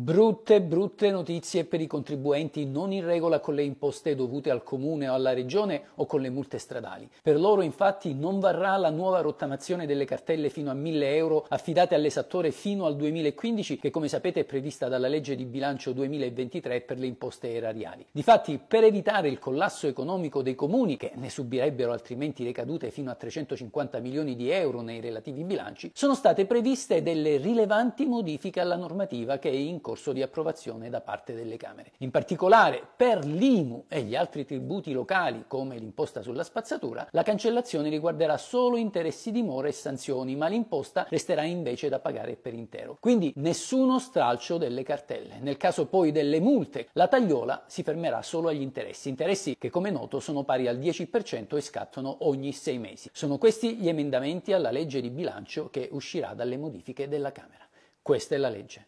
Brutte, brutte notizie per i contribuenti non in regola con le imposte dovute al comune o alla regione o con le multe stradali. Per loro infatti non varrà la nuova rottamazione delle cartelle fino a 1000 euro affidate all'esattore fino al 2015 che come sapete è prevista dalla legge di bilancio 2023 per le imposte erariali. Difatti per evitare il collasso economico dei comuni che ne subirebbero altrimenti ricadute fino a 350 milioni di euro nei relativi bilanci sono state previste delle rilevanti modifiche alla normativa che è in percorso di approvazione da parte delle Camere. In particolare per l'IMU e gli altri tributi locali come l'imposta sulla spazzatura, la cancellazione riguarderà solo interessi di mora e sanzioni, ma l'imposta resterà invece da pagare per intero. Quindi nessuno stralcio delle cartelle. Nel caso poi delle multe, la tagliola si fermerà solo agli interessi, interessi che come noto sono pari al 10% e scattano ogni sei mesi. Sono questi gli emendamenti alla legge di bilancio che uscirà dalle modifiche della Camera. Questa è la legge.